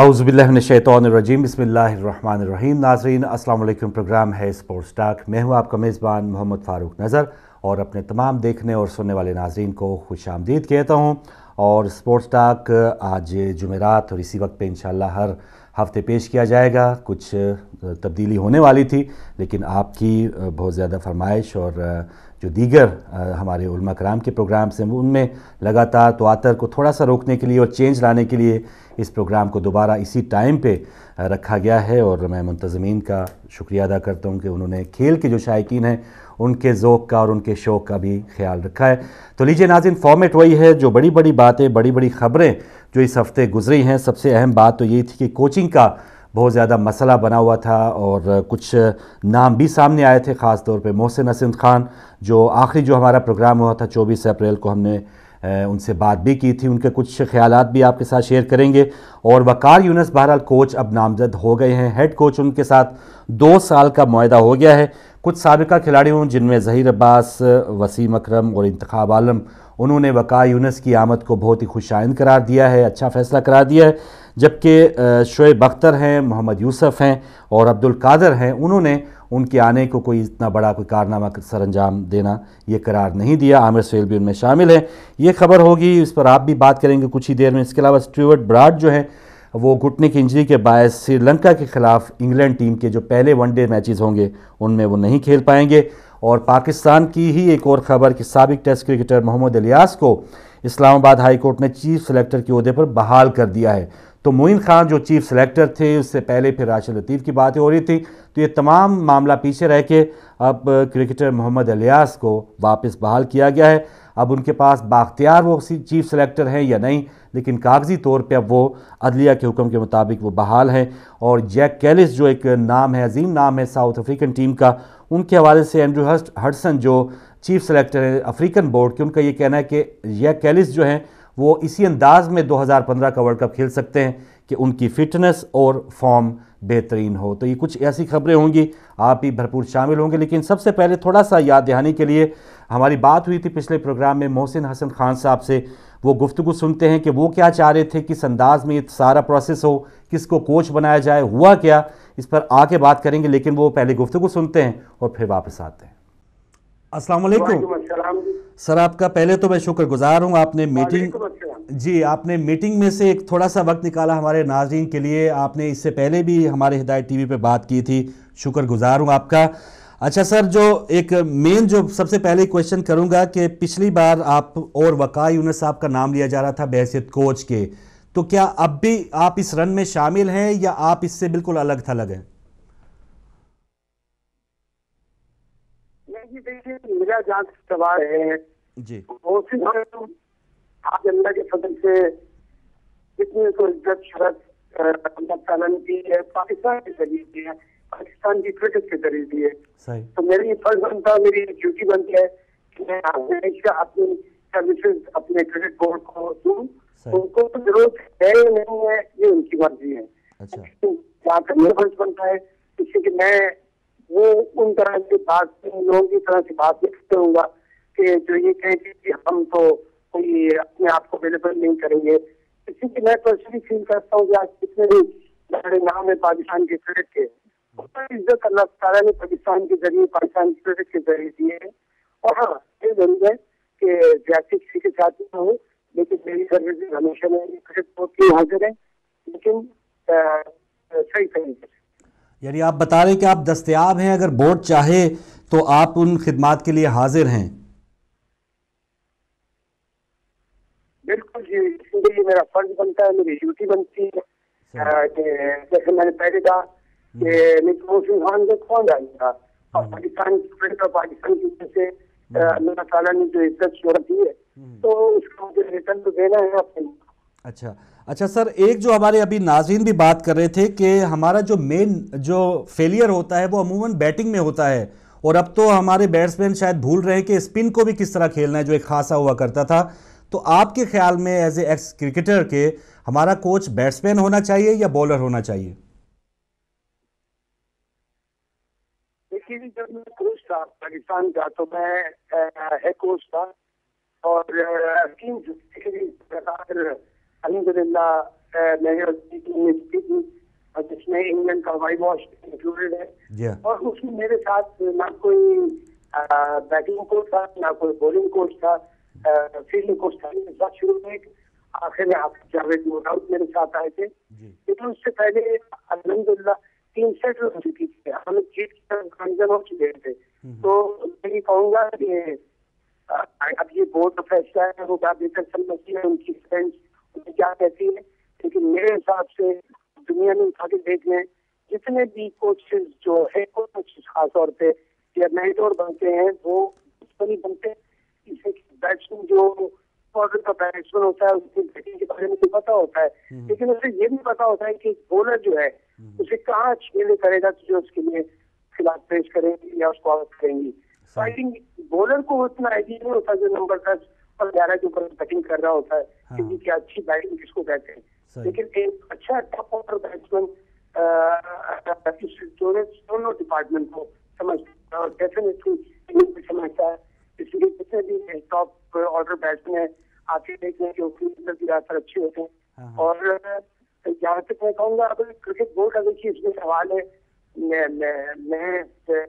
आउज़बिल्लिनशैतरजीम बसमीम नाजरीन अस्सलाम प्रोग्राम है स्पोर्ट्स टाक मैं हूं आपका मेज़बान मोहम्मद फ़ारूक नज़र और अपने तमाम देखने और सुनने वाले नाजरीन को खुश आमदीद कहता हूं और स्पोर्ट्स टाक आज जुमेरात और इसी वक्त पे इंशाल्लाह हर हफ्ते पेश किया जाएगा कुछ तब्दीली होने वाली थी लेकिन आपकी बहुत ज़्यादा फरमाइश और जो दीगर हमारे उल्मा कराम के प्रोग्राम्स हैं उनमें लगातार तोतर को थोड़ा सा रोकने के लिए और चेंज लाने के लिए इस प्रोग्राम को दोबारा इसी टाइम पे रखा गया है और मैं मुंतज़मीन का शुक्रिया अदा करता हूँ कि उन्होंने खेल के जो शायकीन हैं उनके ओक़ का और उनके शौक़ का भी ख्याल रखा है तो लीजिए नाजिन फॉर्मेट वही है जो बड़ी बड़ी बातें बड़ी बड़ी खबरें जो इस हफ़्ते गुजरी हैं सबसे अहम बात तो यही थी कि कोचिंग का बहुत ज़्यादा मसला बना हुआ था और कुछ नाम भी सामने आए थे ख़ास तौर पर मोहसिन हसन खान जो आखिरी जो हमारा प्रोग्राम हुआ था चौबीस अप्रैल को हमने उनसे बात भी की थी उनके कुछ ख्याल भी आपके साथ शेयर करेंगे और वकार यूनस बहरहाल कोच अब नामजद हो गए हैं हेड कोच उनके साथ दो साल का माहा हो गया है कुछ सबका खिलाड़ियों जिनमें जहीर अब्बास वसीम अक्रम और इंतखब आलम उन्होंने वकार यूनस की आमद को बहुत ही खुशाइन करार दिया है अच्छा फैसला करार दिया है जबकि शुएब अख्तर हैं मोहम्मद यूसफ हैं और अब्दुल कादर हैं उन्होंने उनके आने को कोई इतना बड़ा कोई कारनामा सर अंजाम देना ये करार नहीं दिया आमिर सहेल भी उनमें शामिल है ये खबर होगी इस पर आप भी बात करेंगे कुछ ही देर में इसके अलावा स्टीवर्ट ब्राड जो हैं वो घुटने की इंजरी के बायस श्रीलंका के खिलाफ इंग्लैंड टीम के जो पहले वनडे मैचेस होंगे उनमें वो नहीं खेल पाएंगे और पाकिस्तान की ही एक और खबर कि सबक टेस्ट क्रिकेटर मोहम्मद अलियास को इस्लामाबाद हाई कोर्ट ने चीफ सेलेक्टर के अहदे पर बहाल कर दिया है तो मोइन खान जो चीफ सेलेक्टर थे उससे पहले फिर राशिद लतीफ़ की बातें हो रही थी तो ये तमाम मामला पीछे रह के अब क्रिकेटर मोहम्मद अलियास को वापस बहाल किया गया है अब उनके पास बाख्तियार वो चीफ सेलेक्टर हैं या नहीं लेकिन कागजी तौर पे अब वो अदलिया के हुक्म के मुताबिक वो बहाल हैं और जैक कैलिस जो एक नाम है अजीम नाम है साउथ अफ्रीकन टीम का उनके हवाले से एंड्रू हर्ट हडसन जो चीफ सेलेक्टर हैं अफ्रीकन बोर्ड के उनका ये कहना है कि जैक कैलिस जो हैं वो इसी अंदाज में 2015 का वर्ल्ड कप खेल सकते हैं कि उनकी फ़िटनेस और फॉर्म बेहतरीन हो तो ये कुछ ऐसी खबरें होंगी आप ही भरपूर शामिल होंगे लेकिन सबसे पहले थोड़ा सा याद दहानी के लिए हमारी बात हुई थी पिछले प्रोग्राम में मोहसिन हसन खान साहब से वो गुफ्तु सुनते हैं कि वो क्या चाह रहे थे किस अंदाज में ये सारा प्रोसेस हो किसको कोच बनाया जाए हुआ क्या इस पर आके बात करेंगे लेकिन वो पहले गुफ्तु सुनते हैं और फिर वापस आते हैं अस्सलाम वालेकुम सर आपका पहले तो मैं शुक्रगुजार हूँ आपने मीटिंग जी आपने मीटिंग में से एक थोड़ा सा वक्त निकाला हमारे नाजरन के लिए आपने इससे पहले भी हमारे हिदायत टीवी पे बात की थी शुक्रगुजार हूँ आपका अच्छा सर जो एक मेन जो सबसे पहले क्वेश्चन करूँगा कि पिछली बार आप और वक़ा यूनस साहब का नाम लिया जा रहा था बहसीत कोच के तो क्या अब भी आप इस रन में शामिल हैं या आप इससे बिल्कुल अलग थलग हैं गया जांच करवा रहे हैं जी वो सिर्फ हम आप जनता के सदन से कितने को इज्जत शरत कानून की है पाकिस्तान के जरिए दी है पाकिस्तान की क्रिकेट के जरिए दी है तो मेरी फर्ज बनता मेरी ड्यूटी बनती है कि मैं हमेशा अपनी सर्विसेज अपने क्रिकेट बोर्ड को दूँ उनको तो जरूरत है नहीं है ये उनकी मर्जी है अच्छा। जहाँ तक मेरा फर्ज बनता है इसलिए मैं वो उन तरह की बात उन लोगों की तरह से बात नहीं करूंगा कि जो ये कहें कि हम तो कोई अपने आप को अवेलेबल नहीं करेंगे क्योंकि मैं पर्सनली फील करता हूँ कि आज कितने भी बड़े नाम है पाकिस्तान के क्रिकेट के उसका इज्जत अल्लाह तारा ने पाकिस्तान के जरिए पाकिस्तान क्रिकेट के जरिए दिए है और हाँ ये जरूर है कि जैसे किसी के साथ ही हो लेकिन मेरी सर्विस हमेशा मेरी क्रिकेट बोर्ड की हाजिर है लेकिन सही तरीके से यानी आप बता रहे कि आप दस्तियाब हैं अगर बोर्ड चाहे तो आप उन खिदमत के लिए हाजिर हैं बिल्कुल जी मेरा फर्ज बनता है मेरी ड्यूटी बनती है जैसे मैंने पहले कहा कि खान हम्म। तो कौन जाएगा हम्म। और पाकिस्तान पाकिस्तान की वजह से हम्म। अल्लाह ने जो इज्जत दी है तो उसको मुझे रिटर्न तो देना है अपने अच्छा अच्छा सर एक जो हमारे अभी नाजीन भी बात कर रहे थे कि हमारा जो मेन जो फेलियर होता है वो अमूमन बैटिंग में होता है और अब तो हमारे बैट्समैन शायद भूल रहे हैं कि स्पिन को भी किस तरह खेलना है जो एक खासा हुआ करता था तो आपके ख्याल में एज ए एक्स क्रिकेटर के हमारा कोच बैट्समैन होना चाहिए या बॉलर होना चाहिए देखिए जब मैं कोच था पाकिस्तान का तो मैं है कोच था और टीम अलहमदिल्ला uh, मैंने जिसमें इंग्लैंड का वाइट वॉश इंक्लूडेड है और उसमें मेरे साथ ना कोई बैटिंग uh, कोच था ना कोई बॉलिंग कोच था फील्डिंग uh, कोच था मेरे साथ शुरू में आखिर में आप जावेद नो डाउट मेरे साथ आए थे लेकिन उससे पहले अलहमदुल्ला तीन सेट हो चुकी थी हम जीत कंजर्व हो चुके थे हम्म। तो मैं ये कहूँगा कि अब ये बोर्ड का फैसला है वो क्या बेहतर समझती है उनकी फ्रेंड्स क्या कहती है लेकिन मेरे हिसाब से दुनिया में उठा के देख लें जितने भी कोचेज जो है कोचेज खासतौर पर या मेंटोर बनते हैं वो नहीं बनते बैट्समैन जो ऑर्डर का बैट्समैन होता है उसकी बैटिंग के बारे में तो पता होता है हम्म। लेकिन उसे ये भी पता होता है कि बॉलर जो है हम्म। उसे कहाँ छीने करेगा तो जो उसके लिए खिलाफ पेश करेंगे या उसको आउट करेंगी फाइटिंग बॉलर को उतना आइडिया नहीं होता जो नंबर दस पर ग्यारह के ऊपर बैटिंग कर रहा होता है क्योंकि हाँ। क्या अच्छी बैटिंग किसको कहते हैं लेकिन एक अच्छा टॉप ऑर्डर बैट्समैन दोनों डिपार्टमेंट को समझता है और डेफिनेटली समझता है इसलिए जितने भी टॉप ऑर्डर बैट्समैन है आते देखने के ओपनिंग भी ज्यादातर अच्छे होते हैं हाँ, हाँ। और जहाँ तक मैं कहूंगा अगर क्रिकेट बोर्ड अगर की इसमें सवाल है मैं मैं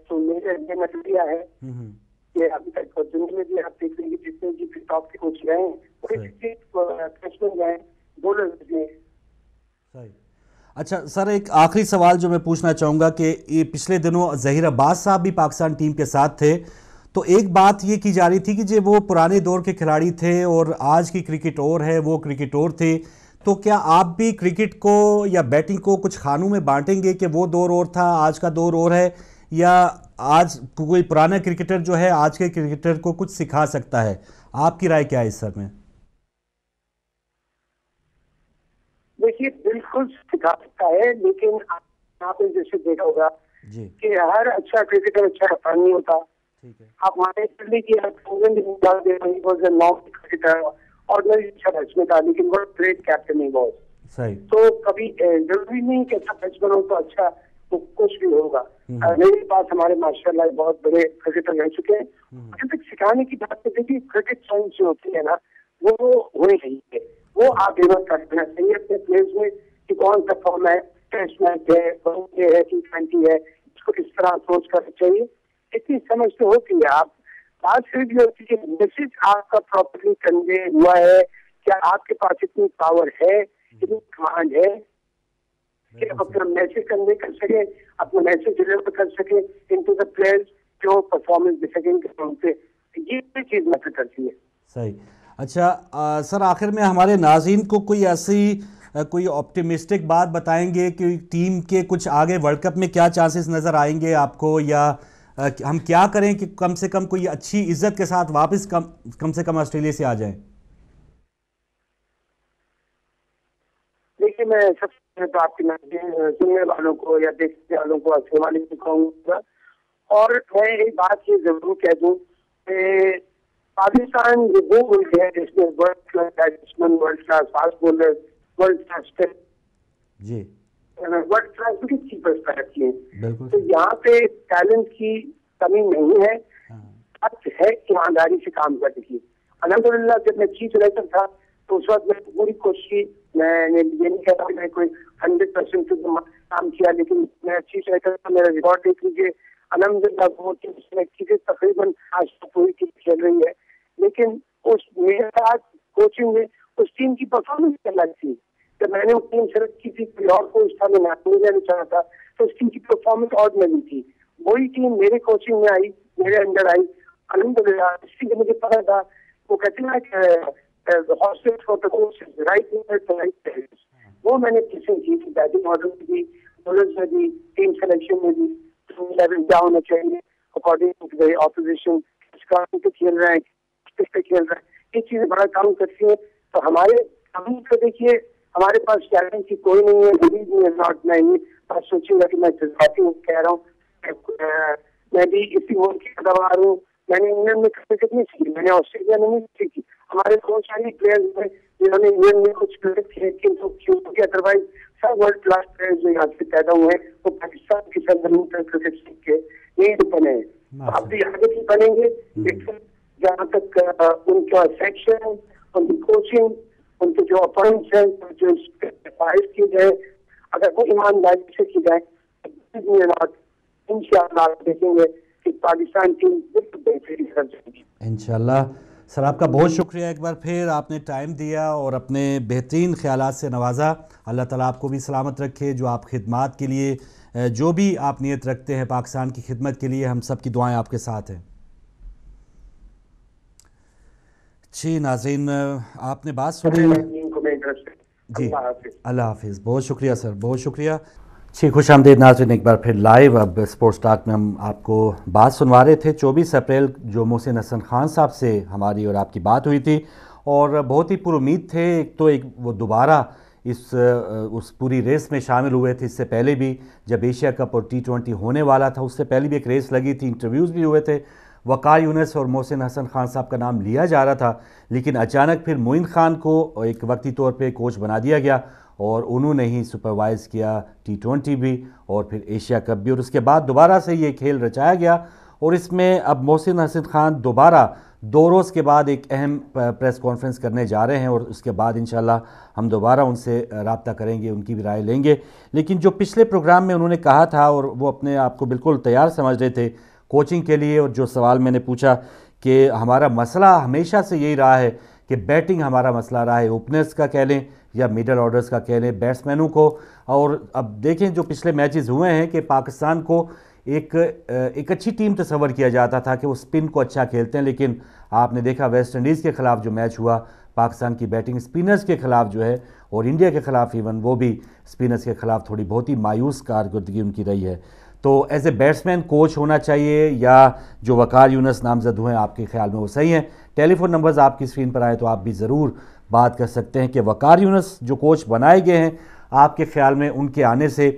तो मेरे लिए नजरिया है हम्म, हम्म। ये अभी तक फॉर्चुनर में भी आप देख लेंगे जितने भी टॉप के कोच गए हैं फ्रेशमैन गए अच्छा सर एक आखिरी सवाल जो मैं पूछना चाहूंगा कि ये पिछले दिनों जहीर अब्बास साहब भी पाकिस्तान टीम के साथ थे तो एक बात ये की जा रही थी कि जो वो पुराने दौर के खिलाड़ी थे और आज की क्रिकेट और है वो क्रिकेट और थे तो क्या आप भी क्रिकेट को या बैटिंग को कुछ खानों में बांटेंगे कि वो दौर और था आज का दौर और है या आज कोई पुराना क्रिकेटर जो है आज के क्रिकेटर को कुछ सिखा सकता है आपकी राय क्या है इस सर में देखिए बिल्कुल सिखा सकता है लेकिन आपने जैसे देखा होगा कि हर अच्छा क्रिकेटर अच्छा रफा नहीं होता आप माने कर लीजिए क्रिकेटर और अच्छा लेकिन वो ग्रेट कैप्टन नहीं बहुत तो कभी जरूरी नहीं कि अच्छा बैट्समैन हो तो अच्छा तो कुछ भी होगा हम्म। मेरे पास हमारे माशाल्लाह बहुत बड़े क्रिकेटर रह चुके हैं क्रिकेट हम्म। तो सिखाने की बात करते थी क्रिकेट साइंस जो होती है ना वो हो होनी है वो आप डेवलप कर देना चाहिए अपने प्लेयर्स में कि कौन सा फॉर्म है टेस्ट मैच है वनडे है टी ट्वेंटी है इसको किस तरह अप्रोच करना चाहिए इतनी समझ तो होती है आप बात सिर्फ ये होती है मैसेज आपका प्रॉपरली कन्वे हुआ है क्या आपके पास इतनी पावर है इतनी कमांड है कि अपना मैसेज कन्वे कर सके अपना मैसेज डिलीवर कर सके इन टू द प्लेयर्स जो परफॉर्मेंस दे सके इनके फॉर्म पे ये भी चीज़ मैटर करती है सही अच्छा आ, सर आखिर में हमारे नाजीन को कोई ऐसी कोई ऑप्टिमिस्टिक बात बताएंगे कि टीम के कुछ आगे वर्ल्ड कप में क्या चांसेस नज़र आएंगे आपको या आ, हम क्या करें कि कम से कम कोई अच्छी इज्जत के साथ वापस कम कम से कम ऑस्ट्रेलिया से आ जाए देखिए मैं सबसे तो आपकी मैं सुनने वालों को या देखने वालों को अच्छे वाले को कहूंगा और मैं एक बात ये जरूर कह दूँ पाकिस्तान जो वो मुल्क है जिसमें world class batsman world class fast bowler world class world class भी चीपेस्ट बैठती है तो यहाँ पे टैलेंट की कमी नहीं है हाँ। है ईमानदारी से काम करने की अलहमदुल्ला जब मैं चीफ सिलेक्टर था तो उस वक्त मैंने पूरी कोशिश की मैंने ये नहीं कहता मैंने कोई हंड्रेड परसेंट काम किया लेकिन मैं अच्छी साइकिल का मेरा रिकॉर्ड देख लीजिए अलहमदिल्ला अच्छी से तकरीबन आज तक तो पूरी टीम खेल रही है लेकिन उस मेरे साथ कोचिंग में उस टीम की परफॉर्मेंस अलग थी जब मैंने उस टीम सेलेक्ट की थी कोई और को स्थान में नहीं लेना चाहता था तो उस टीम की परफॉर्मेंस और मिली थी वही टीम मेरे कोचिंग में आई मेरे अंडर आई अलहमदुल्ला इसलिए मुझे पता था वो कहते ना uh, the hospital protocols is right in the right place. वो मैंने किसी चीज की बैटिंग ऑर्डर में भी बोलर में भी टीम सिलेक्शन में भी लेवल क्या होना चाहिए अकॉर्डिंग टू दी ऑपोजिशन किस कारण पे खेल रहे हैं किस पे खेल रहे हैं ये चीजें बड़ा काम करती है तो हमारे कमी पे देखिए हमारे पास टैलेंट की कोई नहीं है गरीब नहीं है नॉट नहीं है मैं सोचूंगा कि मैं जज्बाती हूँ कह रहा हूँ मैं भी इसी वर्ल्ड की पैदावार हूँ मैंने इंग्लैंड में कभी कितनी सीखी मैंने ऑस्ट्रेलिया में नहीं सीखी हमारे बहुत सारे प्लेयर्स हैं जिन्होंने इंडियन में कुछ प्लेयर थे किंतु क्योंकि अदरवाइज सब वर्ल्ड क्लास प्लेयर्स जो यहाँ से पैदा हुए हैं वो पाकिस्तान की सरजमीन पर क्रिकेट सीख के यही तो बने आप भी आगे भी बनेंगे हम्म। लेकिन जहाँ तक उनका सेक्शन उनकी कोचिंग उनके जो अपॉइंट्स हैं जो सिफारिश की जाए अगर वो ईमानदारी से की जाए इन देखेंगे कि पाकिस्तान टीम बिल्कुल बेहतरीन कर जाएगी इंशाल्लाह सर आपका बहुत शुक्रिया एक बार फिर आपने टाइम दिया और अपने बेहतरीन ख्याल से नवाजा अल्लाह ताला आपको भी सलामत रखे जो आप खिदमत के लिए जो भी आप नीयत रखते हैं पाकिस्तान की खिदमत के लिए हम सब की दुआएं आपके साथ हैं जी नाजीन आपने बात सुनी जी अल्लाह हाफिज़ बहुत शुक्रिया सर बहुत शुक्रिया जी खुश आमदेद नाजन एक बार फिर लाइव अब स्पोर्ट्स टाक में हम आपको बात सुनवा रहे थे 24 अप्रैल जो मोहसिन हसन खान साहब से हमारी और आपकी बात हुई थी और बहुत ही पुरुद थे एक तो एक वो दोबारा इस उस पूरी रेस में शामिल हुए थे इससे पहले भी जब एशिया कप और टी ट्वेंटी होने वाला था उससे पहले भी एक रेस लगी थी इंटरव्यूज़ भी हुए थे वक़ार यूनस और मोहसिन हसन खान साहब का नाम लिया जा रहा था लेकिन अचानक फिर मोइन खान को एक वक्ती तौर पर कोच बना दिया गया और उन्होंने ही सुपरवाइज़ किया टी ट्वेंटी भी और फिर एशिया कप भी और उसके बाद दोबारा से ये खेल रचाया गया और इसमें अब मोहसिन हसन खान दोबारा दो रोज़ के बाद एक अहम प्रेस कॉन्फ्रेंस करने जा रहे हैं और उसके बाद इन हम दोबारा उनसे रबता करेंगे उनकी भी राय लेंगे लेकिन जो पिछले प्रोग्राम में उन्होंने कहा था और वो अपने आप को बिल्कुल तैयार समझ रहे थे कोचिंग के लिए और जो सवाल मैंने पूछा कि हमारा मसला हमेशा से यही रहा है कि बैटिंग हमारा मसला रहा है ओपनर्स का कह लें या मिडल ऑर्डर्स का कह लें बैट्समैनों को और अब देखें जो पिछले मैचेस हुए हैं कि पाकिस्तान को एक एक अच्छी टीम तस्वर किया जाता था कि वो स्पिन को अच्छा खेलते हैं लेकिन आपने देखा वेस्ट इंडीज़ के ख़िलाफ़ जो मैच हुआ पाकिस्तान की बैटिंग स्पिनर्स के ख़िलाफ़ जो है और इंडिया के ख़िलाफ़ इवन वो भी स्पिनर्स के ख़िलाफ़ थोड़ी बहुत ही मायूस कारकर्दगी उनकी रही है तो एज ए बैट्समैन कोच होना चाहिए या जो वकार यूनस नामजद हुए हैं आपके ख्याल में वो सही हैं टेलीफोन नंबर्स आपकी स्क्रीन पर आए तो आप भी ज़रूर बात कर सकते हैं कि वकार यूनस जो कोच बनाए गए हैं आपके ख्याल में उनके आने से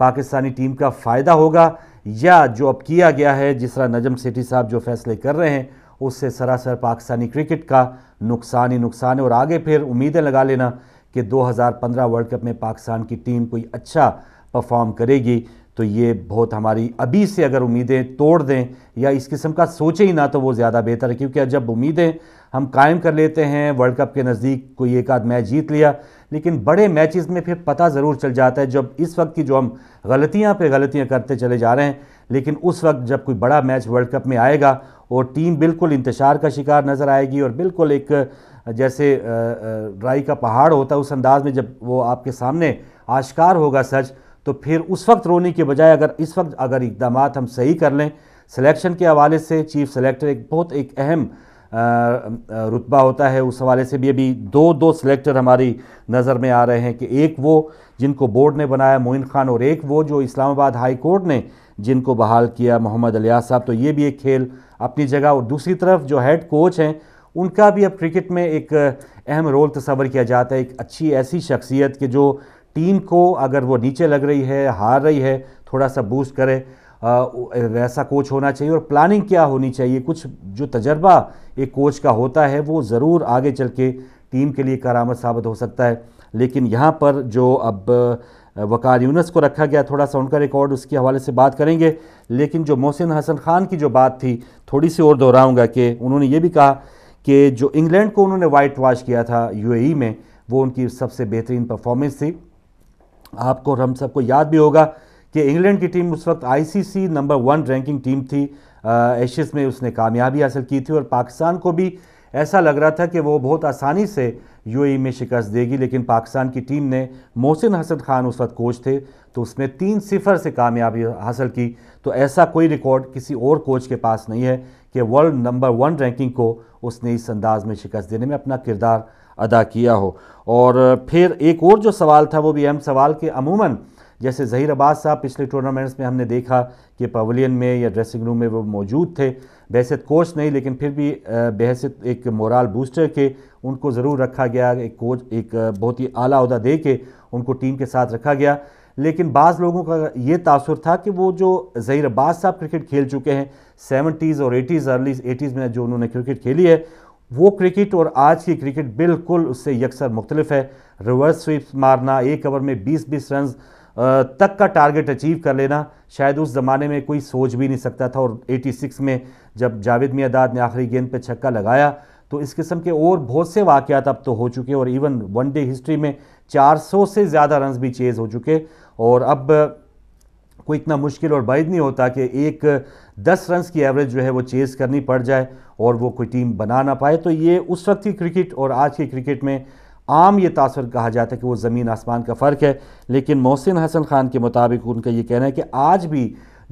पाकिस्तानी टीम का फ़ायदा होगा या जो अब किया गया है जिस तरह नजम सेठी साहब जो फैसले कर रहे हैं उससे सरासर पाकिस्तानी क्रिकेट का नुकसान ही नुकसान है और आगे फिर उम्मीदें लगा लेना कि 2015 वर्ल्ड कप में पाकिस्तान की टीम कोई अच्छा परफॉर्म करेगी तो ये बहुत हमारी अभी से अगर उम्मीदें तोड़ दें या इस किस्म का सोचे ही ना तो वो ज़्यादा बेहतर है क्योंकि जब उम्मीदें हम कायम कर लेते हैं वर्ल्ड कप के नज़दीक कोई एक आध मैच जीत लिया लेकिन बड़े मैचेस में फिर पता ज़रूर चल जाता है जब इस वक्त की जो हम गलतियां पे गलतियां करते चले जा रहे हैं लेकिन उस वक्त जब कोई बड़ा मैच वर्ल्ड कप में आएगा और टीम बिल्कुल इंतशार का शिकार नज़र आएगी और बिल्कुल एक जैसे राई का पहाड़ होता है उस अंदाज में जब वो आपके सामने आश्कार होगा सच तो फिर उस वक्त रोने के बजाय अगर इस वक्त अगर इकदाम हम सही कर लें सिलेक्शन के हवाले से चीफ सेलेक्टर एक बहुत एक अहम रुतबा होता है उस हवाले से भी अभी दो दो सिलेक्टर हमारी नज़र में आ रहे हैं कि एक वो जिनको बोर्ड ने बनाया मोइन खान और एक वो जो इस्लामाबाद हाई कोर्ट ने जिनको बहाल किया मोहम्मद अलिया साहब तो ये भी एक खेल अपनी जगह और दूसरी तरफ जो हेड कोच हैं उनका भी अब क्रिकेट में एक अहम रोल तस्वर किया जाता है एक अच्छी ऐसी शख्सियत कि जो टीम को अगर वो नीचे लग रही है हार रही है थोड़ा सा बूस्ट करें वैसा कोच होना चाहिए और प्लानिंग क्या होनी चाहिए कुछ जो तजर्बा एक कोच का होता है वो ज़रूर आगे चल के टीम के लिए करामत साबित हो सकता है लेकिन यहाँ पर जो अब वकार यूनस को रखा गया थोड़ा सा उनका रिकॉर्ड उसके हवाले से बात करेंगे लेकिन जो मोहसिन हसन खान की जो बात थी थोड़ी सी और दोहराऊँगा कि उन्होंने ये भी कहा कि जो इंग्लैंड को उन्होंने वाइट वॉश किया था यूएई e में वो उनकी सबसे बेहतरीन परफॉर्मेंस थी आपको हम सबको याद भी होगा कि इंग्लैंड की टीम उस वक्त ICC number one ranking team थी एशियज में उसने कामयाबी हासिल की थी और पाकिस्तान को भी ऐसा लग रहा था कि वो बहुत आसानी से यूएई e में शिकस्त देगी लेकिन पाकिस्तान की टीम ने मोहसिन हसन खान उस वक्त कोच थे तो उसने तीन सिफर से कामयाबी हासिल की तो ऐसा कोई रिकॉर्ड किसी और कोच के पास नहीं है कि वर्ल्ड नंबर वन रैंकिंग को उसने इस अंदाज में शिकस्त देने में अपना किरदार अदा किया हो और फिर एक और जो सवाल था वो भी अहम सवाल कि अमूमन जैसे जहीर अब्बास साहब पिछले टूर्नामेंट्स में हमने देखा कि पवलियन में या ड्रेसिंग रूम में वो मौजूद थे बहसत कोच नहीं लेकिन फिर भी बहसत एक मोरल बूस्टर के उनको ज़रूर रखा गया एक कोच एक बहुत ही आला अहदा दे के उनको टीम के साथ रखा गया लेकिन बाज़ लोगों का ये तासर था कि वो जो जहीर अब्बास साहब क्रिकेट खेल चुके हैं सेवनटीज़ और एटीज़ अर्ली एटीज़ में जो उन्होंने क्रिकेट खेली है वो क्रिकेट और आज की क्रिकेट बिल्कुल उससे यकसर मुख्तलिफ है रिवर्स स्वीप मारना एक ओवर में 20-20 रन तक का टारगेट अचीव कर लेना शायद उस ज़माने में कोई सोच भी नहीं सकता था और 86 में जब जावेद मियादाद ने आखिरी गेंद पे छक्का लगाया तो इस किस्म के और बहुत से वाक़ात अब तो हो चुके और इवन वनडे हिस्ट्री में 400 से ज़्यादा रन भी चेज़ हो चुके और अब कोई इतना मुश्किल और बाइद नहीं होता कि एक दस रन की एवरेज जो है वो चेज़ करनी पड़ जाए और वो कोई टीम बना ना पाए तो ये उस वक्त की क्रिकेट और आज की क्रिकेट में आम ये तासर कहा जाता है कि वो ज़मीन आसमान का फ़र्क है लेकिन मोहसिन हसन ख़ान के मुताबिक उनका ये कहना है कि आज भी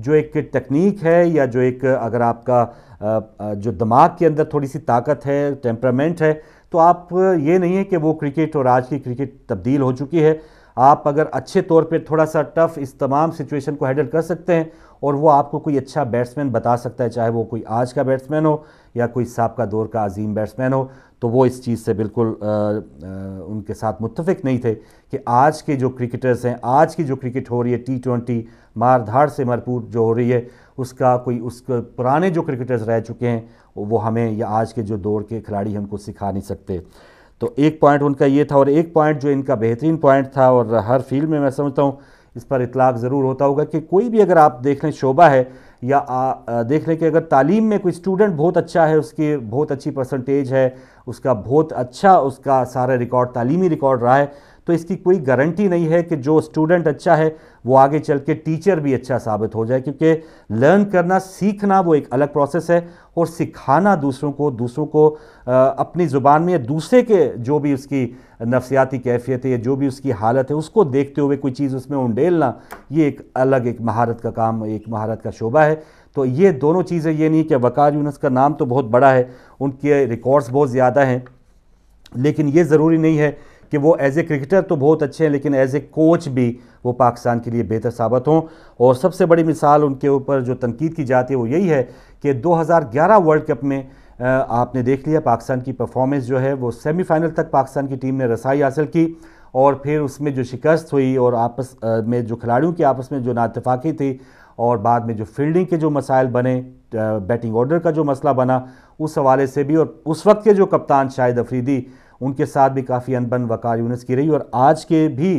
जो एक टेक्निक है या जो एक अगर आपका जो दिमाग के अंदर थोड़ी सी ताकत है टेम्परामेंट है तो आप ये नहीं है कि वो क्रिकेट और आज की क्रिकेट तब्दील हो चुकी है आप अगर अच्छे तौर पे थोड़ा सा टफ इस तमाम सिचुएशन को हैंडल कर सकते हैं और वो आपको कोई अच्छा बैट्समैन बता सकता है चाहे वो कोई आज का बैट्समैन हो या कोई सबका दौर का अजीम बैट्समैन हो तो वो इस चीज़ से बिल्कुल आ, आ, उनके साथ मुतफिक नहीं थे कि आज के जो क्रिकेटर्स हैं आज की जो क्रिकेट हो रही है टी ट्वेंटी मार धाड़ से भरपूर जो हो रही है उसका कोई उस पुराने जो क्रिकेटर्स रह चुके हैं वो हमें या आज के जो दौर के खिलाड़ी हमको सिखा नहीं सकते तो एक पॉइंट उनका ये था और एक पॉइंट जो इनका बेहतरीन पॉइंट था और हर फील्ड में मैं समझता हूँ इस पर इतलाक ज़रूर होता होगा कि कोई भी अगर आप देख लें शोबा है या आ, आ, देख लें कि अगर तालीम में कोई स्टूडेंट बहुत अच्छा है उसकी बहुत अच्छी परसेंटेज है उसका बहुत अच्छा उसका सारा रिकॉर्ड तालीमी रिकॉर्ड रहा है तो इसकी कोई गारंटी नहीं है कि जो स्टूडेंट अच्छा है वो आगे चल के टीचर भी अच्छा साबित हो जाए क्योंकि लर्न करना सीखना वो एक अलग प्रोसेस है और सिखाना दूसरों को दूसरों को आ, अपनी ज़ुबान में या दूसरे के जो भी उसकी नफसियाती कैफियत है या जो भी उसकी हालत है उसको देखते हुए कोई चीज़ उसमें उंडेलना ये एक अलग एक महारत का काम एक महारत का शोबा है तो ये दोनों चीज़ें ये नहीं कि वकार यूनस का नाम तो बहुत बड़ा है उनके रिकॉर्ड्स बहुत ज़्यादा हैं लेकिन ये ज़रूरी नहीं है कि वो एज ए क्रिकेटर तो बहुत अच्छे हैं लेकिन एज ए कोच भी वो पाकिस्तान के लिए बेहतर साबित हों और सबसे बड़ी मिसाल उनके ऊपर जो तनकीद की जाती है वो यही है कि 2011 वर्ल्ड कप में आपने देख लिया पाकिस्तान की परफॉर्मेंस जो है वो सेमीफाइनल तक पाकिस्तान की टीम ने रसाई हासिल की और फिर उसमें जो शिकस्त हुई और आपस में जो खिलाड़ियों की आपस में जो नातफाक़ी थी और बाद में जो फील्डिंग के जो मसाइल बने बैटिंग ऑर्डर का जो मसला बना उस हवाले से भी और उस वक्त के जो कप्तान शाहिद अफरीदी उनके साथ भी काफ़ी अनबन वकार यूनिस की रही और आज के भी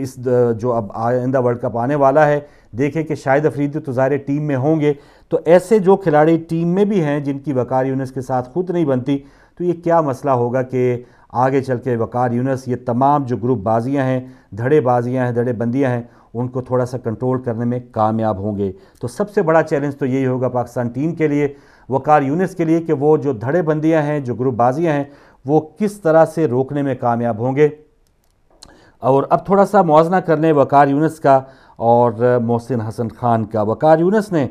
इस जो अब आइंदा वर्ल्ड कप आने वाला है देखें कि शाहिद अफरीदी तो ज़ाहिर टीम में होंगे तो ऐसे जो खिलाड़ी टीम में भी हैं जिनकी वकार यूनिस के साथ खुद नहीं बनती तो ये क्या मसला होगा कि आगे चल के वकार यूनस ये तमाम जो ग्रुप बाजियाँ हैं धड़ेबाजियाँ हैं धड़े बंदियाँ हैं उनको थोड़ा सा कंट्रोल करने में कामयाब होंगे तो सबसे बड़ा चैलेंज तो यही होगा पाकिस्तान टीम के लिए वकार यूनिस के लिए कि वो जो धड़े बंदियाँ हैं जो बाजियाँ हैं वो किस तरह से रोकने में कामयाब होंगे और अब थोड़ा सा मुआजना कर लें वकार यूनस का और मोहसिन हसन खान का वकार यूनस ने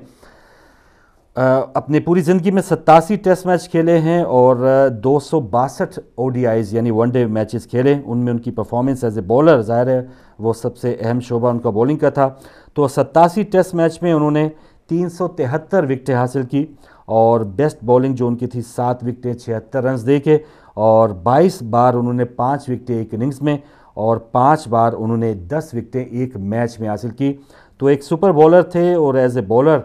अपने पूरी ज़िंदगी में सत्तासी टेस्ट मैच खेले हैं और दो सौ बासठ आईज यानी वनडे मैचेस खेले उनमें उनकी परफॉर्मेंस एज ए बॉलर ज़ाहिर है वो सबसे अहम शोभा उनका बॉलिंग का था तो सत्तासी टेस्ट मैच में उन्होंने तीन सौ तिहत्तर विकटें हासिल की और बेस्ट बॉलिंग जो उनकी थी सात विकटें छिहत्तर रन दे के और 22 बार उन्होंने पाँच विकटें एक इनिंग्स में और पाँच बार उन्होंने दस विकटें एक मैच में हासिल की तो एक सुपर बॉलर थे और एज ए बॉलर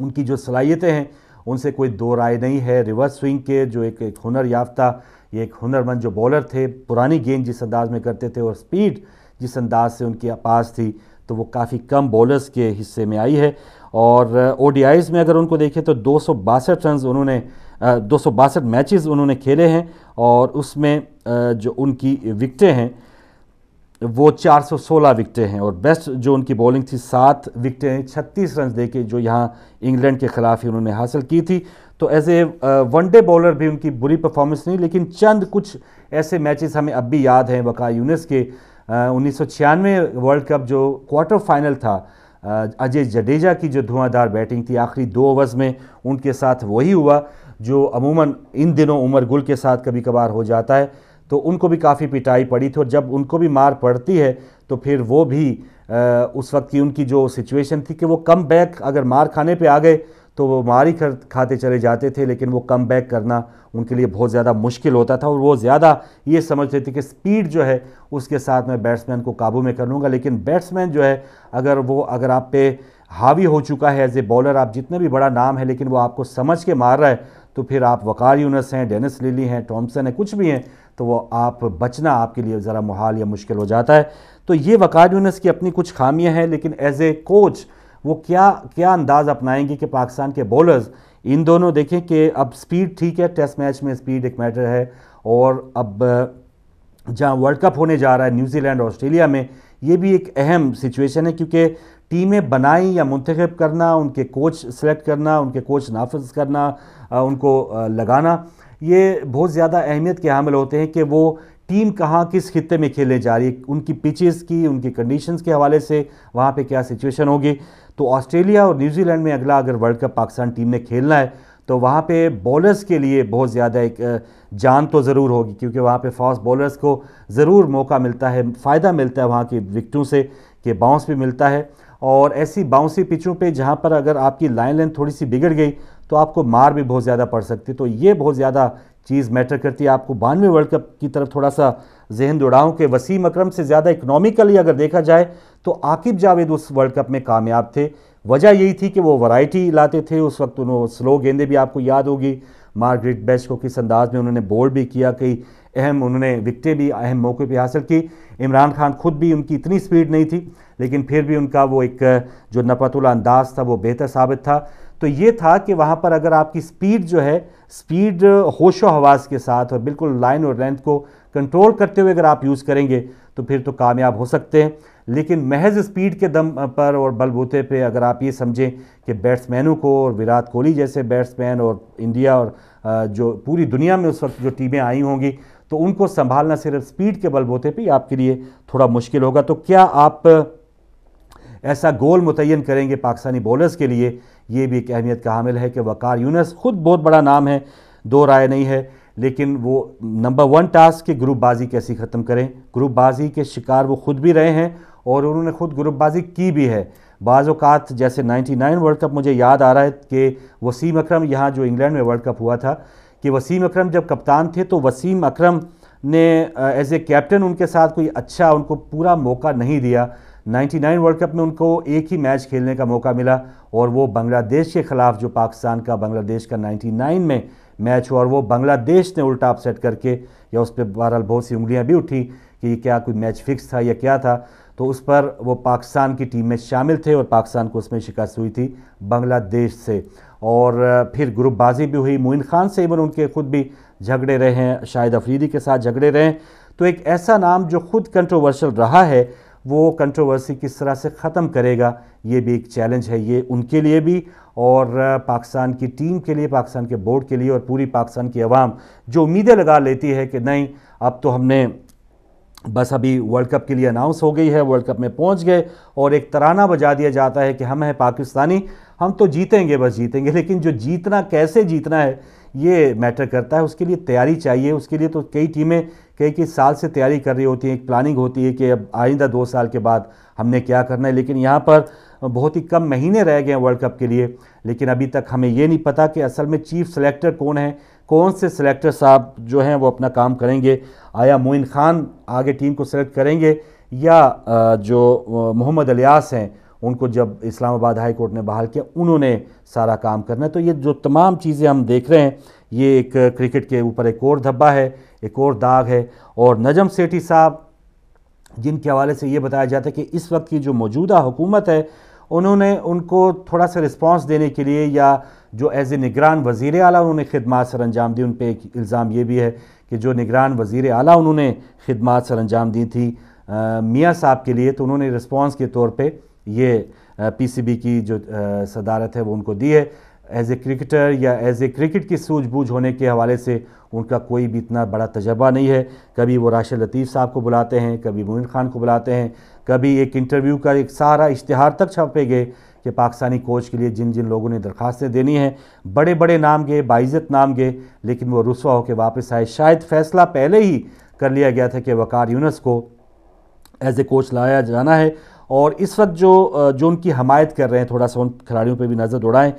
उनकी जो सलाहियतें हैं उनसे कोई दो राय नहीं है रिवर्स स्विंग के जो एक एक हुनर याफ्ता ये एक हुनरमंद जो बॉलर थे पुरानी गेंद जिस अंदाज में करते थे और स्पीड जिस अंदाज से उनकी पास थी तो वो काफ़ी कम बॉलर्स के हिस्से में आई है और ओ में अगर उनको देखें तो दो रन उन्होंने दो सौ बासठ उन्होंने खेले हैं और उसमें जो उनकी विकटें हैं वो 416 विकटें हैं और बेस्ट जो उनकी बॉलिंग थी सात विकटें हैं छत्तीस रन देके जो यहाँ इंग्लैंड के ख़िलाफ़ ही उन्होंने हासिल की थी तो एज ए वनडे बॉलर भी उनकी बुरी परफॉर्मेंस नहीं लेकिन चंद कुछ ऐसे मैचेस हमें अब भी याद हैं वक़ा यूनिस के उन्नीस वर्ल्ड कप जो क्वार्टर फाइनल था अजय जडेजा की जो धुआंधार बैटिंग थी आखिरी दो ओवर्स में उनके साथ वही हुआ जो अमूमन इन दिनों उमर गुल के साथ कभी कभार हो जाता है तो उनको भी काफ़ी पिटाई पड़ी थी और जब उनको भी मार पड़ती है तो फिर वो भी आ, उस वक्त की उनकी जो सिचुएशन थी कि वो कम बैक अगर मार खाने पे आ गए तो वो मार ही खाते चले जाते थे लेकिन वो कम बैक करना उनके लिए बहुत ज़्यादा मुश्किल होता था और वो ज़्यादा ये समझते थे कि स्पीड जो है उसके साथ मैं बैट्समैन को काबू में कर लूँगा लेकिन बैट्समैन जो है अगर वो अगर आप पे हावी हो चुका है एज ए बॉलर आप जितने भी बड़ा नाम है लेकिन वो आपको समझ के मार रहा है तो फिर आप वकार यूनस हैं डेनिस लिली हैं टॉमसन है कुछ भी हैं तो वो आप बचना आपके लिए ज़रा मुहाल या मुश्किल हो जाता है तो ये वकार यूनस की अपनी कुछ खामियां हैं लेकिन एज ए कोच वो क्या क्या अंदाज़ अपनाएंगे कि पाकिस्तान के बॉलर्स इन दोनों देखें कि अब स्पीड ठीक है टेस्ट मैच में स्पीड एक मैटर है और अब जहाँ वर्ल्ड कप होने जा रहा है न्यूजीलैंड ऑस्ट्रेलिया में ये भी एक अहम सिचुएशन है क्योंकि टीमें बनाई या मंतखब करना उनके कोच सेलेक्ट करना उनके कोच नाफज करना उनको लगाना ये बहुत ज़्यादा अहमियत के हामिल होते हैं कि वो टीम कहाँ किस खत्े में खेलने जा रही है उनकी पिचेस की उनकी कंडीशंस के हवाले से वहाँ पे क्या सिचुएशन होगी तो ऑस्ट्रेलिया और न्यूजीलैंड में अगला अगर वर्ल्ड कप पाकिस्तान टीम ने खेलना है तो वहाँ पे बॉलर्स के लिए बहुत ज़्यादा एक जान तो ज़रूर होगी क्योंकि वहाँ पे फास्ट बॉलर्स को ज़रूर मौका मिलता है फ़ायदा मिलता है वहाँ की विकटों से कि बाउंस भी मिलता है और ऐसी बाउंसी पिचों पे जहाँ पर अगर आपकी लाइन लेंथ थोड़ी सी बिगड़ गई तो आपको मार भी बहुत ज़्यादा पड़ सकती है तो ये बहुत ज़्यादा चीज़ मैटर करती है आपको बानवे वर्ल्ड कप की तरफ थोड़ा सा जहन दौड़ाऊँ कि वसीम अक्रम से ज़्यादा इकनॉमिकली अगर देखा जाए तो आकिब जावेद उस वर्ल्ड कप में कामयाब थे वजह यही थी कि वो वैरायटी लाते थे उस वक्त उन्होंने स्लो गेंदें भी आपको याद होगी मार्गरेट बेस्ट को किस अंदाज में उन्होंने बोल्ड भी किया कई अहम उन्होंने विकटें भी अहम मौके पर हासिल की इमरान खान खुद भी उनकी इतनी स्पीड नहीं थी लेकिन फिर भी उनका वो एक जो नपतुला अंदाज था वो बेहतर साबित था तो ये था कि वहाँ पर अगर आपकी स्पीड जो है स्पीड होशो हवास के साथ और बिल्कुल लाइन और लेंथ को कंट्रोल करते हुए अगर आप यूज़ करेंगे तो फिर तो कामयाब हो सकते हैं लेकिन महज स्पीड के दम पर और बलबूते पे अगर आप ये समझें कि बैट्समैनों को और विराट कोहली जैसे बैट्समैन और इंडिया और जो पूरी दुनिया में उस वक्त जो टीमें आई होंगी तो उनको संभालना सिर्फ स्पीड के बलबूते पर आपके लिए थोड़ा मुश्किल होगा तो क्या आप ऐसा गोल मुतन करेंगे पाकिस्तानी बॉलर्स के लिए ये भी एक अहमियत का हामिल है कि वक़ार यूनस ख़ुद बहुत बड़ा नाम है दो राय नहीं है लेकिन वो नंबर वन टास्क कि ग्रुपबाजी कैसी ख़त्म करें ग्रुपबाजी के शिकार वो खुद भी रहे हैं और उन्होंने खुद ग्रुपबाजी की भी है बाज़ात जैसे 99 वर्ल्ड कप मुझे याद आ रहा है कि वसीम अकरम यहाँ जो इंग्लैंड में वर्ल्ड कप हुआ था कि वसीम अकरम जब कप्तान थे तो वसीम अकरम ने एज ए कैप्टन उनके साथ कोई अच्छा उनको पूरा मौका नहीं दिया 99 वर्ल्ड कप में उनको एक ही मैच खेलने का मौका मिला और वो बांग्लादेश के ख़िलाफ़ जो पाकिस्तान का बांग्लादेश का 99 में मैच हुआ और वो बांग्लादेश ने उल्टा अपसेट करके या उस पर बहरहाल बहुत सी उंगलियाँ भी उठी कि क्या कोई मैच फिक्स था या क्या था तो उस पर वो पाकिस्तान की टीम में शामिल थे और पाकिस्तान को उसमें शिकस्त हुई थी बांग्लादेश से और फिर ग्रुपबाजी भी हुई मोइन खान से इवन उनके खुद भी झगड़े रहे हैं शाहिद अफरीदी के साथ झगड़े रहे हैं तो एक ऐसा नाम जो खुद कंट्रोवर्शल रहा है वो कंट्रोवर्सी किस तरह से ख़त्म करेगा ये भी एक चैलेंज है ये उनके लिए भी और पाकिस्तान की टीम के लिए पाकिस्तान के बोर्ड के लिए और पूरी पाकिस्तान की आवाम जो उम्मीदें लगा लेती है कि नहीं अब तो हमने बस अभी वर्ल्ड कप के लिए अनाउंस हो गई है वर्ल्ड कप में पहुंच गए और एक तराना बजा दिया जाता है कि हम हैं पाकिस्तानी हम तो जीतेंगे बस जीतेंगे लेकिन जो जीतना कैसे जीतना है ये मैटर करता है उसके लिए तैयारी चाहिए उसके लिए तो कई टीमें कई कई साल से तैयारी कर रही होती हैं एक प्लानिंग होती है कि अब आइंदा दो साल के बाद हमने क्या करना है लेकिन यहाँ पर बहुत ही कम महीने रह गए हैं वर्ल्ड कप के लिए लेकिन अभी तक हमें ये नहीं पता कि असल में चीफ सेलेक्टर कौन है कौन से सिलेक्टर साहब जो हैं वो अपना काम करेंगे आया मोइन खान आगे टीम को सेलेक्ट करेंगे या जो मोहम्मद अलियास हैं उनको जब इस्लामाबाद हाई कोर्ट ने बहाल किया उन्होंने सारा काम करना है तो ये जो तमाम चीज़ें हम देख रहे हैं ये एक क्रिकेट के ऊपर एक और धब्बा है एक और दाग है और नजम सेठी साहब जिनके हवाले से ये बताया जाता है कि इस वक्त की जो मौजूदा हुकूमत है उन्होंने उनको थोड़ा सा रिस्पांस देने के लिए या जो एज ए निगरान वज़ी अली उन्होंने खदमात सर अंजाम दी उन पर एक इल्ज़ाम ये भी है कि जो निगरान वज़ी अली उन्होंने खदमात सर अंजाम दी थी मियाँ साहब के लिए तो उन्होंने रिस्पांस के तौर पर ये पीसीबी की जो सदारत है वो उनको दी है एज ए क्रिकेटर या एज ए क्रिकेट की सूझबूझ होने के हवाले से उनका कोई भी इतना बड़ा तजर्बा नहीं है कभी वो राशिद लतीफ़ साहब को बुलाते हैं कभी मोमिन खान को बुलाते हैं कभी एक इंटरव्यू का एक सारा इश्तहार तक छापे गए कि पाकिस्तानी कोच के लिए जिन जिन लोगों ने दरख्वास्तें देनी हैं बड़े बड़े नाम गए बाइज़त नाम गए लेकिन वो रसवा होकर वापस आए शायद फ़ैसला पहले ही कर लिया गया था कि वकार यूनस को एज ए कोच लाया जाना है और इस वक्त जो जो उनकी हमायत कर रहे हैं थोड़ा सा उन खिलाड़ियों पर भी नज़र उड़ाएँ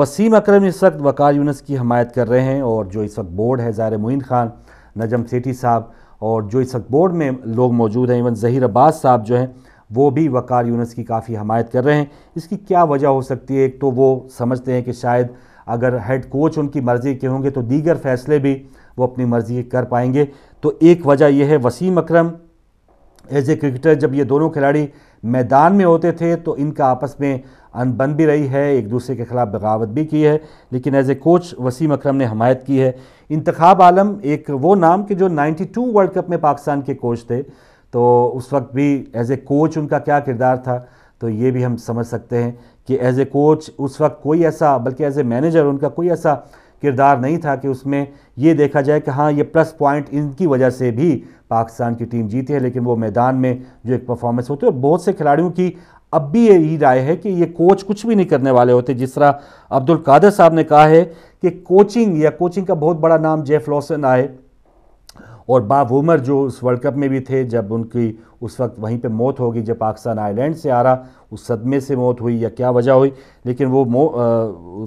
वसीम अकरम इस वक्त वकार यूनस की हमायत कर रहे हैं और जो इस वक्त बोर्ड है ज़ाहिर मोइन खान नजम सेठी साहब और जो इस वक्त बोर्ड में लोग मौजूद हैं इवन जहीर अब्बास साहब जो हैं वो भी वकार यूनस की काफ़ी हमायत कर रहे हैं इसकी क्या वजह हो सकती है एक तो वो समझते हैं कि शायद अगर हेड कोच उनकी मर्ज़ी के होंगे तो दीगर फैसले भी वो अपनी मर्ज़ी के कर पाएंगे तो एक वजह यह है Wasim Akram as a cricketer जब ये दोनों खिलाड़ी मैदान में होते थे तो इनका आपस में अनबन भी रही है एक दूसरे के खिलाफ बगावत भी की है लेकिन as a coach Wasim Akram ने हमायत की है इंतखब आलम एक वो नाम कि जो 92 वर्ल्ड कप में पाकिस्तान के कोच थे तो उस वक्त भी एज ए कोच उनका क्या किरदार था तो ये भी हम समझ सकते हैं कि एज ए कोच उस वक्त कोई ऐसा बल्कि एज ए मैनेजर उनका कोई ऐसा किरदार नहीं था कि उसमें ये देखा जाए कि हाँ ये प्लस पॉइंट इनकी वजह से भी पाकिस्तान की टीम जीती है लेकिन वो मैदान में जो एक परफॉर्मेंस होती है और बहुत से खिलाड़ियों की अब भी यही राय है कि ये कोच कुछ भी नहीं करने वाले होते जिस तरह अब्दुल कादर साहब ने कहा है कि कोचिंग या कोचिंग का बहुत बड़ा नाम जेफ लॉसन आए और बाब उमर जो उस वर्ल्ड कप में भी थे जब उनकी उस वक्त वहीं पे मौत हो गई जब पाकिस्तान आयरलैंड से आ रहा उस सदमे से मौत हुई या क्या वजह हुई लेकिन वो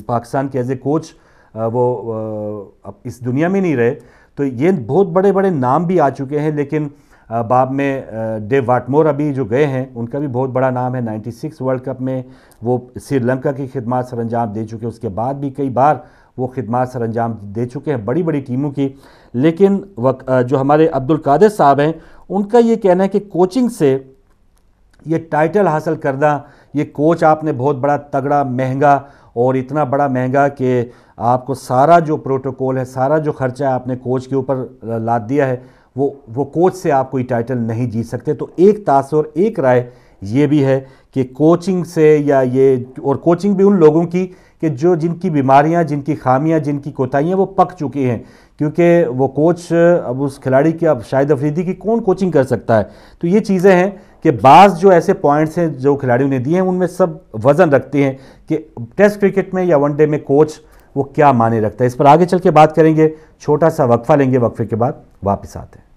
पाकिस्तान के एज ए कोच वो अब इस दुनिया में नहीं रहे तो ये बहुत बड़े बड़े नाम भी आ चुके हैं लेकिन बाद में डेव वाटमोर अभी जो गए हैं उनका भी बहुत बड़ा नाम है 96 वर्ल्ड कप में वो श्रीलंका की खिदमत सर अंजाम दे चुके हैं उसके बाद भी कई बार वो खिदमत सर अंजाम दे चुके हैं बड़ी बड़ी टीमों की लेकिन वक, जो हमारे अब्दुल कादिर साहब हैं उनका ये कहना है कि कोचिंग से ये टाइटल हासिल करना ये कोच आपने बहुत बड़ा तगड़ा महंगा और इतना बड़ा महंगा कि आपको सारा जो प्रोटोकॉल है सारा जो खर्चा आपने कोच के ऊपर लाद दिया है वो वो कोच से आप कोई टाइटल नहीं जीत सकते तो एक तासर एक राय ये भी है कि कोचिंग से या ये और कोचिंग भी उन लोगों की कि जो जिनकी बीमारियां जिनकी खामियां जिनकी कोताहियाँ वो पक चुकी हैं क्योंकि वो कोच अब उस खिलाड़ी की अब शाहिद अफरीदी की कौन कोचिंग कर सकता है तो ये चीज़ें हैं कि बाज़ जो ऐसे पॉइंट्स हैं जो खिलाड़ियों ने दिए हैं उनमें सब वज़न रखते हैं कि टेस्ट क्रिकेट में या वनडे में कोच वो क्या माने रखता है इस पर आगे चल के बात करेंगे छोटा सा वक्फा लेंगे वक्फे के बाद वापस आते हैं